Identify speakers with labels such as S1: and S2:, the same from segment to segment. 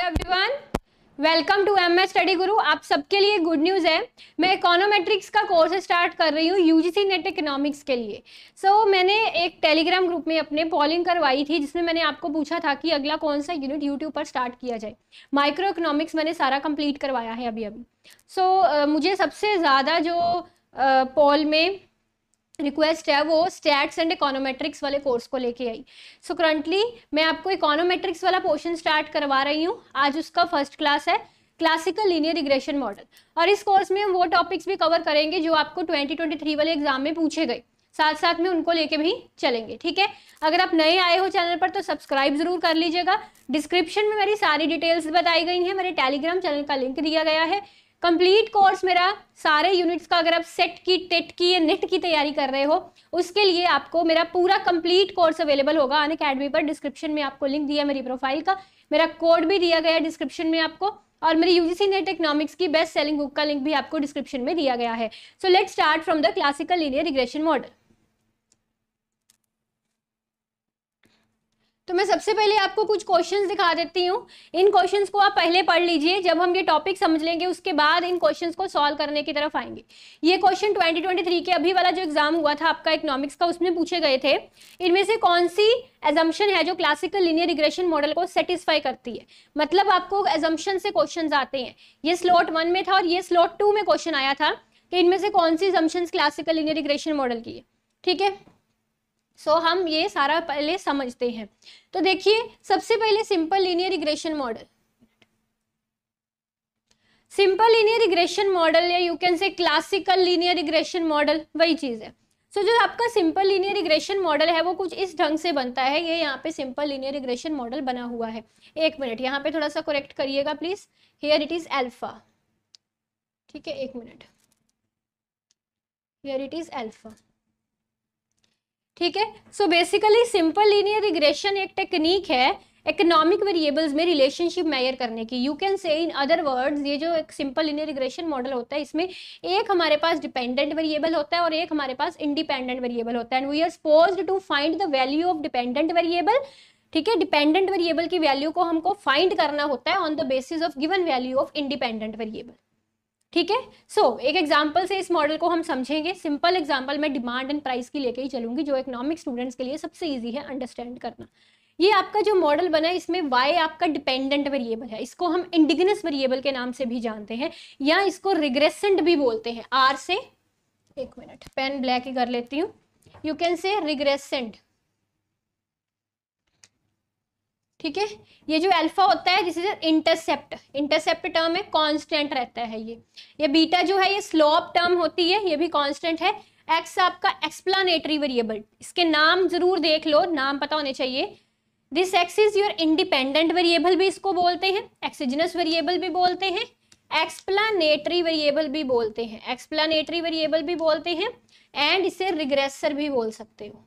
S1: hello everyone welcome to M S study Guru आप सबके लिए गुड न्यूज़ है मैं इकोनोमेट्रिक्स का कोर्स स्टार्ट कर रही हूँ यूजीसी नेट इकोनॉमिक्स के लिए सो so, मैंने एक टेलीग्राम ग्रुप में अपने पॉलिंग करवाई थी जिसमें मैंने आपको पूछा था कि अगला कौन सा यूनिट यूट्यूब पर स्टार्ट किया जाए माइक्रो इकोनॉमिक्स मैंने सारा कंप्लीट करवाया है अभी अभी सो so, uh, मुझे सबसे ज़्यादा जो पॉल uh, में रिक्वेस्ट है वो स्टैट्स एंड इकोनोमेट्रिक्स वाले कोर्स को लेके आई सो करंटली मैं आपको इकोनोमेट्रिक्स वाला पोर्शन स्टार्ट करवा रही हूँ आज उसका फर्स्ट क्लास है क्लासिकल लीनियर रिग्रेशन मॉडल और इस कोर्स में हम वो टॉपिक्स भी कवर करेंगे जो आपको 2023 वाले एग्जाम में पूछे गए साथ साथ में उनको लेके भी चलेंगे ठीक है अगर आप नए आए हो चैनल पर तो सब्सक्राइब जरूर कर लीजिएगा डिस्क्रिप्शन में मेरी सारी डिटेल्स बताई गई हैं मेरे टेलीग्राम चैनल का लिंक दिया गया है कंप्लीट कोर्स मेरा सारे यूनिट्स का अगर आप सेट की टेट की या नेट की तैयारी कर रहे हो उसके लिए आपको मेरा पूरा कंप्लीट कोर्स अवेलेबल होगा अन अकेडमी पर डिस्क्रिप्शन में आपको लिंक दिया मेरी प्रोफाइल का मेरा कोड भी दिया गया डिस्क्रिप्शन में आपको और मेरी यूजीसी नेट इकोनॉमिक्स की बेस्ट सेलिंग बुक का लिंक भी आपको डिस्क्रिप्शन में दिया गया है so let start from the classical linear regression model तो मैं सबसे पहले आपको कुछ क्वेश्चंस दिखा देती हूँ इन क्वेश्चंस को आप पहले पढ़ लीजिए जब हम ये टॉपिक समझ लेंगे उसके बाद इन क्वेश्चंस को सॉल्व करने की तरफ आएंगे ये क्वेश्चन 2023 के अभी वाला जो एग्जाम हुआ था आपका इकोनॉमिक्स का उसमें पूछे गए थे इनमें से कौन सी एजम्पन है जो क्लासिकल लीनियर रिग्रेशन मॉडल को सेटिस्फाई करती है मतलब आपको एजम्पन से क्वेश्चन आते हैं ये स्लॉट वन में था और ये स्लॉट टू में क्वेश्चन आया था कि इनमें से कौन सी assumption classical linear regression model की है ठीक है सो so, हम ये सारा पहले समझते हैं तो देखिए सबसे पहले simple linear regression model simple linear regression model या you can say classical linear regression model वही चीज़ है सो so, जो आपका सिंपल लीनियर रिग्रेशन मॉडल है वो कुछ इस ढंग से बनता है ये यहाँ पे सिंपल लीनियर रिग्रेशन मॉडल बना हुआ है एक मिनट यहाँ पे थोड़ा सा करेक्ट करिएगा please here it is alpha ठीक है एक minute here it is alpha ठीक है so basically simple linear regression एक टेक्निक है इकोनॉमिक वेरिएबल्स में रिलेशनशिप मेयर करने की यू कैन से इन अदर वर्ड्स ये जो एक सिंपल लीनियर रिग्रेशन मॉडल होता है इसमें एक हमारे पास डिपेंडेंट वेरिएबल होता है और एक हमारे पास इंडिपेंडेंट वेरिएबल होता है and we are supposed to find the value of dependent variable ठीक है डिपेंडेंट वेरिएबल की वैल्यू को हमको फाइंड करना होता है on the basis of given value of independent variable ठीक है सो एक एग्जाम्पल से इस मॉडल को हम समझेंगे सिंपल एग्जाम्पल मैं डिमांड एंड प्राइस की लेके ही चलूंगी जो इकोनॉमिक स्टूडेंट्स के लिए सबसे ईजी है अंडरस्टैंड करना ये आपका जो मॉडल बना है इसमें वाई आपका डिपेंडेंट वेरिएबल है इसको हम इंडिगनस वेरिएबल के नाम से भी जानते हैं या इसको रिग्रेसेंट भी बोलते हैं आर से एक मिनट पेन ब्लैक ही कर लेती हूँ यू कैन से रिग्रेसेंट ठीक है ये जो अल्फा होता है this is intercept intercept term है कांस्टेंट रहता है ये ये बीटा जो है ये स्लोप टर्म होती है ये भी कांस्टेंट है एक्स आपका एक्सप्लानेटरी वेरिएबल इसके नाम जरूर देख लो नाम पता होने चाहिए this X is your independent variable भी इसको बोलते हैं एक्सीजनस वेरिएबल भी बोलते हैं एक्सप्लानेटरी वेरिएबल भी बोलते हैं एक्सप्लानेटरी वेरिएबल भी बोलते हैं एंड इसे रिग्रेसर भी बोल सकते हो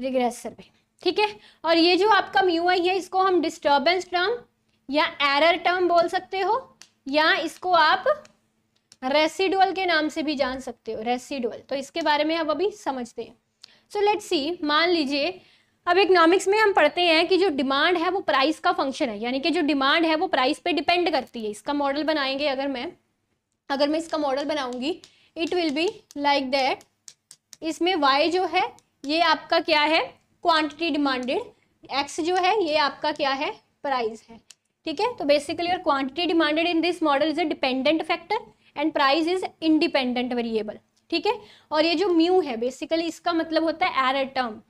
S1: रिग्रेसर भी ठीक है और ये जो आपका म्यू आई है इसको हम डिस्टर्बेंस टर्म या एरर टर्म बोल सकते हो या इसको आप रेसिडुअल के नाम से भी जान सकते हो रेसिडुअल तो इसके बारे में हम अभी समझते हैं सो लेट सी मान लीजिए अब इकोनॉमिक्स में हम पढ़ते हैं कि जो डिमांड है वो प्राइस का फंक्शन है यानी कि जो डिमांड है वो प्राइस पे डिपेंड करती है इसका मॉडल बनाएंगे अगर मैं अगर मैं इसका मॉडल बनाऊंगी it will be like that इसमें वाई जो है ये आपका क्या है क्वांटिटी डिमांडेड एक्स जो है ये आपका क्या है प्राइस है ठीक है तो बेसिकली और quantity demanded in this model is a dependent factor and price is independent variable ठीक है और ये जो म्यू है बेसिकली इसका मतलब होता है एर टर्म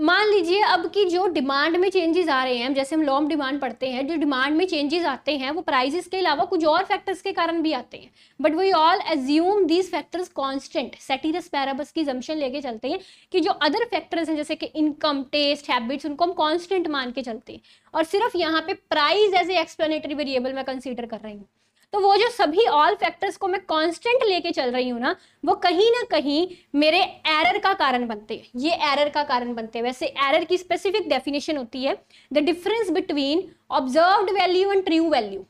S1: मान लीजिए अब की जो डिमांड में चेंजेस आ रहे हैं जैसे हम लॉन्ग डिमांड पढ़ते हैं जो डिमांड में चेंजेस आते हैं वो प्राइजेस के अलावा कुछ और फैक्टर्स के कारण भी आते हैं but we all assume these factors constant ceteris paribus की जम्पन लेके चलते हैं कि जो अदर फैक्टर्स हैं जैसे कि इनकम टेस्ट हैबिट्स उनको हम कॉन्स्टेंट मान के चलते हैं और सिर्फ यहाँ पे price as a explanatory variable मैं कंसिडर कर रही हूँ तो वो जो सभी ऑल फैक्टर्स को मैं कांस्टेंट लेके चल रही हूँ ना वो कहीं ना कहीं मेरे एरर का कारण बनते हैं ये एरर का कारण बनते हैं वैसे एरर की स्पेसिफिक डेफिनेशन होती है the difference between observed value and true value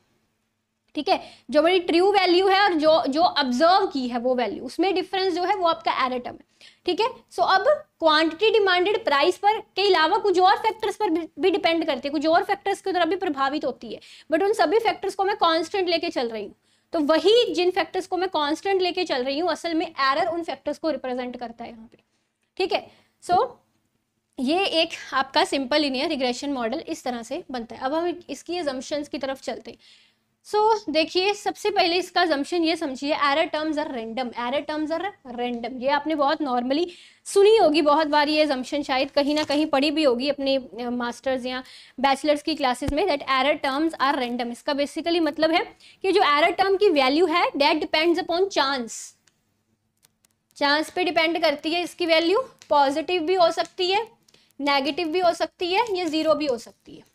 S1: ठीक है जो मेरी ट्रू वैल्यू है और जो जो ऑब्जर्व की है वो वैल्यू उसमें डिफरेंस जो है वो आपका एरेटम है ठीक है सो अब क्वांटिटी डिमांडेड प्राइस पर के अलावा कुछ और फैक्टर्स पर भी डिपेंड करती है कुछ और फैक्टर्स की तरफ भी प्रभावित होती है बट उन सभी फैक्टर्स को मैं कॉन्स्टेंट लेके चल रही हूँ तो वही जिन फैक्टर्स को मैं कॉन्स्टेंट लेके चल रही हूँ असल में एरर उन फैक्टर्स को रिप्रेजेंट करता है यहाँ पे ठीक है सो ये एक आपका सिंपल इनियर रिग्रेशन मॉडल इस तरह से बनता है अब हम इसकी एजम्पन्स की तरफ चलते हैं सो so, देखिए सबसे पहले इसका जम्पन ये समझिए error terms are random error terms are random ये आपने बहुत नॉर्मली सुनी होगी बहुत बार ये जम्पन शायद कहीं ना कहीं पढ़ी भी होगी अपने मास्टर्स या बैचलर्स की क्लासेस में that error terms are random इसका बेसिकली मतलब है कि जो एरर टर्म की वैल्यू है that depends upon chance chance पे डिपेंड करती है इसकी वैल्यू पॉजिटिव भी हो सकती है नेगेटिव भी हो सकती है या ज़ीरो भी हो सकती है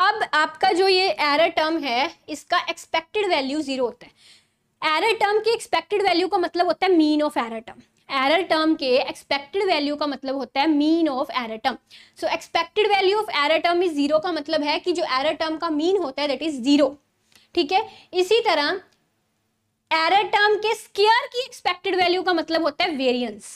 S1: अब आपका जो ये एरर टर्म है इसका एक्सपेक्टेड वैल्यू जीरो होता है एरर टर्म की एक्सपेक्टेड वैल्यू का मतलब होता है mean of error term error term के एक्सपेक्टेड वैल्यू का मतलब होता है mean of error term so expected value of error term is zero का मतलब है कि जो एरर टर्म का मीन होता है दैट इज जीरो ठीक है इसी तरह एरर टर्म के स्केयर की एक्सपेक्टेड वैल्यू का मतलब होता है वेरियंस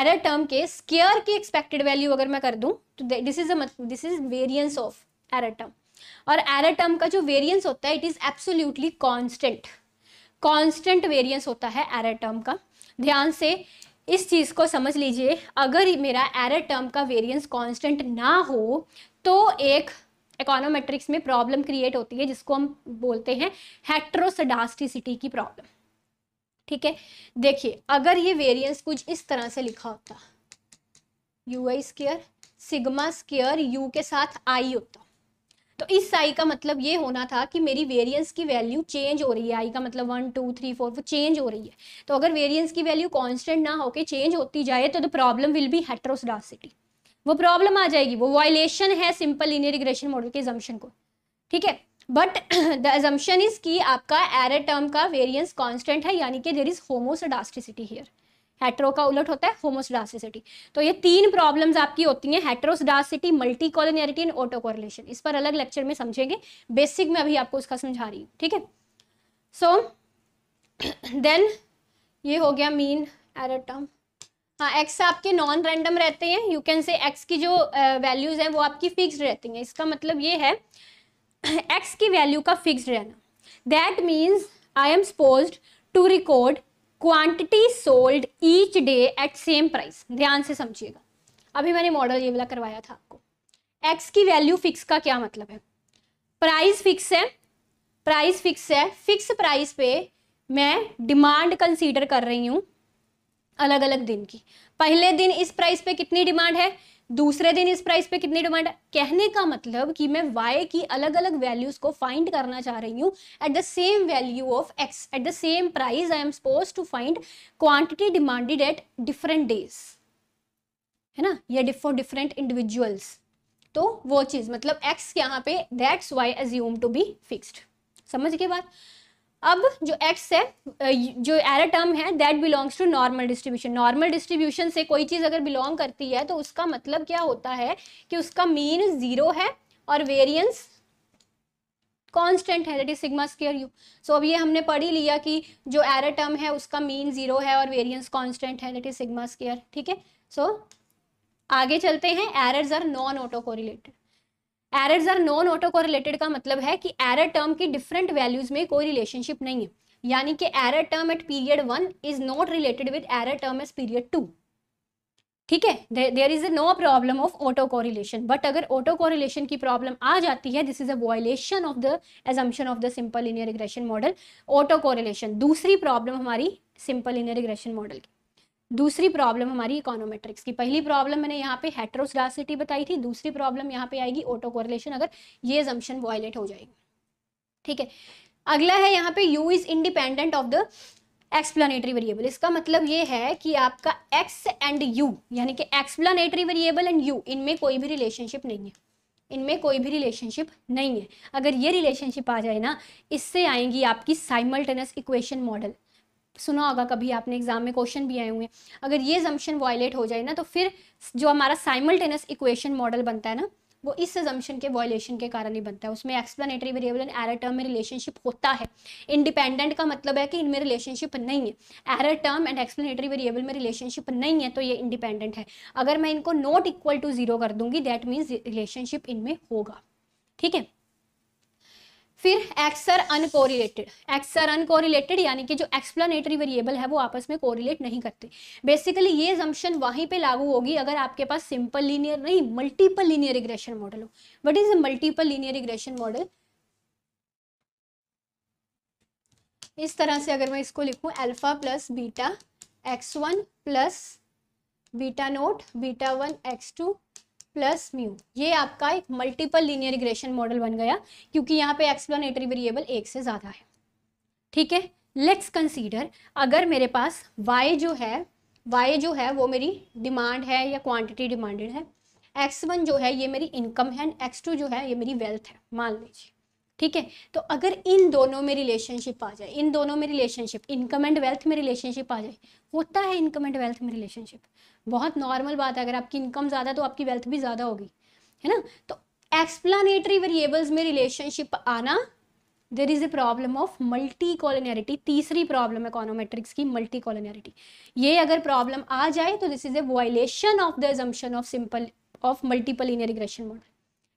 S1: एरर टर्म के स्केयर की एक्सपेक्टेड वैल्यू अगर मैं कर दूं तो this is this is variance of error term और एरेटम का जो वेरियंस होता है it is absolutely constant constant variance होता है एरेटम का ध्यान से इस चीज़ को समझ लीजिए अगर मेरा एरेटम का वेरियंस कॉन्स्टेंट ना हो तो एक इकोनोमेट्रिक्स में प्रॉब्लम क्रिएट होती है जिसको हम बोलते हैं हेट्रोसडास्टिसिटी की प्रॉब्लम ठीक है देखिए अगर ये वेरिएंस कुछ इस तरह से लिखा होता U I square sigma square U के साथ आई होता तो इस आई का मतलब ये होना था कि मेरी वेरिएंस की वैल्यू चेंज हो रही है आई का मतलब वन टू थ्री फोर वो चेंज हो रही है तो अगर वेरिएंस की वैल्यू कॉन्स्टेंट ना होकर चेंज होती जाए तो the problem will be heteroscedasticity वो प्रॉब्लम आ जाएगी वो वायलेशन है सिंपल लीनियर मॉडल के एजम्पन को ठीक है बट द एजम्पन इज कि आपका एरर टर्म का वेरियंस कॉन्स्टेंट है यानी कि there is homoscedasticity here hetero का उलट होता है होमोसडासिटी तो ये तीन प्रॉब्लम्स आपकी होती हैं heteroscedasticity multicollinearity and autocorrelation इस पर अलग लेक्चर में समझेंगे बेसिक में अभी आपको उसका समझा रही हूँ ठीक है सो देन ये हो गया मीन एरर हाँ एक्स आपके नॉन रैंडम रहते हैं यू कैन से एक्स की जो वैल्यूज़ हैं वो आपकी फिक्स रहती हैं इसका मतलब ये है एक्स की वैल्यू का फिक्स रहना that means I am supposed to record quantity sold each day at same price ध्यान से समझिएगा अभी मैंने मॉडल ये वाला करवाया था आपको एक्स की वैल्यू फिक्स का क्या मतलब है प्राइस फिक्स है प्राइस फिक्स है फिक्स प्राइस पे मैं डिमांड कंसीडर कर रही हूँ अलग अलग दिन की पहले दिन इस प्राइस पे कितनी डिमांड है दूसरे दिन इस प्राइस पे कितनी डिमांड है कहने का मतलब कि मैं वाई की अलग अलग वैल्यूज को फाइंड करना चाह रही हूँ at the same value of X at the same price I am supposed to find quantity demanded at different days है ना या फॉर डिफरेंट इंडिविजुअल्स तो वो चीज मतलब एक्स यहाँ पे that's Y assume to be fixed समझ के बाद अब जो एक्स है जो एरर टर्म है that belongs to normal distribution normal distribution से कोई चीज़ अगर बिलोंग करती है तो उसका मतलब क्या होता है कि उसका मीन ज़ीरो है और वेरियंस कांस्टेंट है that is sigma square you so अब ये हमने पढ़ ही लिया कि जो एरर टर्म है उसका मीन ज़ीरो है और वेरियंस कॉन्स्टेंट है दैट इज सिग्मा स्केयर ठीक है सो आगे चलते हैं errors are non autocorrelated errors are non autocorrelated का मतलब है कि एरर टर्म की डिफरेंट वैल्यूज में कोई रिलेशनशिप नहीं है यानी कि error term at period one is not related with error term as period two ठीक है there is no problem of autocorrelation but अगर ऑटो कोरिलेशन की प्रॉब्लम आ जाती है this is a violation of the assumption of the simple linear regression model autocorrelation दूसरी problem हमारी simple linear regression model की दूसरी problem हमारी इकोनोमेट्रिक्स की पहली प्रॉब्लम मैंने यहाँ पे हेट्रोसडासिटी बताई थी दूसरी प्रॉब्लम यहाँ पे आएगी ऑटो कोरिलेशन अगर ये जम्पन वॉयलेट हो जाएगी ठीक है अगला है यहाँ पे U is independent of the explanatory variable इसका मतलब ये है कि आपका एक्स एंड यू यानी कि एक्सप्लानेटरी वेरिएबल एंड यू इनमें कोई भी रिलेशनशिप नहीं है इनमें कोई भी रिलेशनशिप नहीं है अगर ये रिलेशनशिप आ जाए ना इससे आएंगी आपकी साइमल्टेनस इक्वेशन मॉडल सुना होगा कभी आपने एग्जाम में क्वेश्चन भी आए हुए हैं अगर ये जम्पन वॉयलेट हो जाए ना तो फिर जो हमारा साइमल्टेनियस इक्वेशन मॉडल बनता है ना वो इस जम्पन के वॉयलेशन के कारण ही बनता है उसमें explanatory variable and error term में रिलेशनशिप होता है इंडिपेंडेंट का मतलब है कि इनमें रिलेशनशिप नहीं है error term and explanatory variable में रिलेशनशिप नहीं है तो ये इंडिपेंडेंट है अगर मैं इनको नॉट इक्वल टू जीरो कर दूंगी दैट मीन्स रिलेशनशिप इनमें होगा ठीक है फिर एक्सर अनकोरिलेटेड एक्सर अनकोरिलेटेड यानी कि जो एक्सप्लेनेटरी वेरिएबल है वो आपस में कोरिलेट नहीं करते बेसिकली ये जम्पन वहीं पे लागू होगी अगर आपके पास सिंपल लीनियर नहीं मल्टीपल लीनियर रिग्रेशन मॉडल हो what is a multiple linear regression model इस तरह से अगर मैं इसको लिखूं alpha plus beta X one plus beta naught beta one X two plus mu ये आपका एक मल्टीपल लीनियर इग्रेशन मॉडल बन गया क्योंकि यहाँ पे एक्सप्लेनेटरी वेरिएबल एक से ज़्यादा है ठीक है लेट्स कंसीडर अगर मेरे पास y जो है y जो है वो मेरी डिमांड है या क्वांटिटी डिमांडेड है x1 जो है ये मेरी इनकम है एक्स टू जो है ये मेरी वेल्थ है मान लीजिए ठीक है तो अगर इन दोनों में रिलेशनशिप आ जाए इन दोनों में रिलेशनशिप इनकम एंड वेल्थ में रिलेशनशिप आ जाए होता है इनकम एंड वेल्थ में रिलेशनशिप बहुत नॉर्मल बात है अगर आपकी इनकम ज़्यादा तो आपकी वेल्थ भी ज़्यादा होगी है ना तो एक्सप्लानेटरी वेरिएबल्स में रिलेशनशिप आना there is a problem of multicollinearity तीसरी प्रॉब्लम इकोनोमेट्रिक्स की मल्टी कॉलोनियरिटी ये अगर प्रॉब्लम आ जाए तो this is a violation of the assumption of simple of multiple linear regression model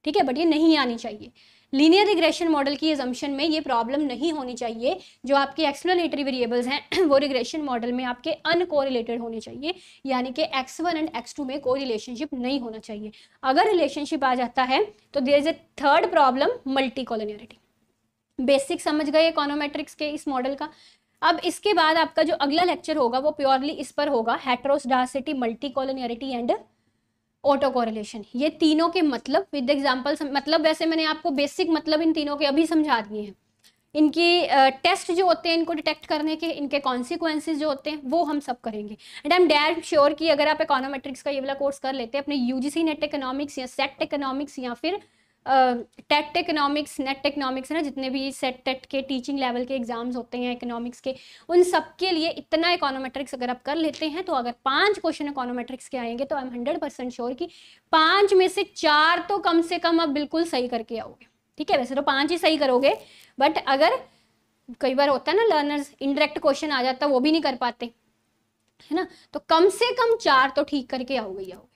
S1: ठीक है बट ये नहीं आनी चाहिए लीनियर रिग्रेशन मॉडल की एजम्पन में ये प्रॉब्लम नहीं होनी चाहिए जो आपके एक्सप्लेनेटरी वेरिएबल्स हैं वो रिग्रेशन मॉडल में आपके अनकोरिलेटेड होने चाहिए यानी कि X one and X two में कोई रिलेशनशिप नहीं होना चाहिए अगर रिलेशनशिप आ जाता है तो there is a third problem multicollinearity basic समझ गए इकोनोमेट्रिक्स के इस मॉडल का अब इसके बाद आपका जो अगला लेक्चर होगा वो प्योरली इस पर होगा heteroscedasticity multicollinearity and autocorrelation ये तीनों के मतलब विद एग्जाम्पल मतलब वैसे मैंने आपको बेसिक मतलब इन तीनों के अभी समझा दिए हैं इनकी टेस्ट जो होते हैं इनको डिटेक्ट करने के इनके कॉन्सिक्वेंसेज जो होते हैं वो हम सब करेंगे and I am dare sure कि अगर आप इकोनोमेट्रिक्स का ये वाला कोर्स कर लेते हैं अपने यूजीसी नेट इकोनॉमिक्स या सेट इकोनॉमिक्स या फिर टेट इकोनॉमिक्स नेट इकोनॉमिक्स है ना जितने भी सेट टेट के टीचिंग लेवल के एग्जाम्स होते हैं इकोनॉमिक्स के उन सब के लिए इतना इकोनोमेट्रिक्स अगर आप कर लेते हैं तो अगर पांच क्वेश्चन इकोनोमेट्रिक्स के आएंगे तो I am hundred percent sure कि पांच में से चार तो कम से कम आप बिल्कुल सही करके आओगे ठीक है वैसे तो पांच ही सही करोगे बट अगर कई बार होता है ना लर्नर्स इनडायरेक्ट क्वेश्चन आ जाता वो भी नहीं कर पाते है ना तो कम से कम चार तो ठीक करके आओगे ही आओगे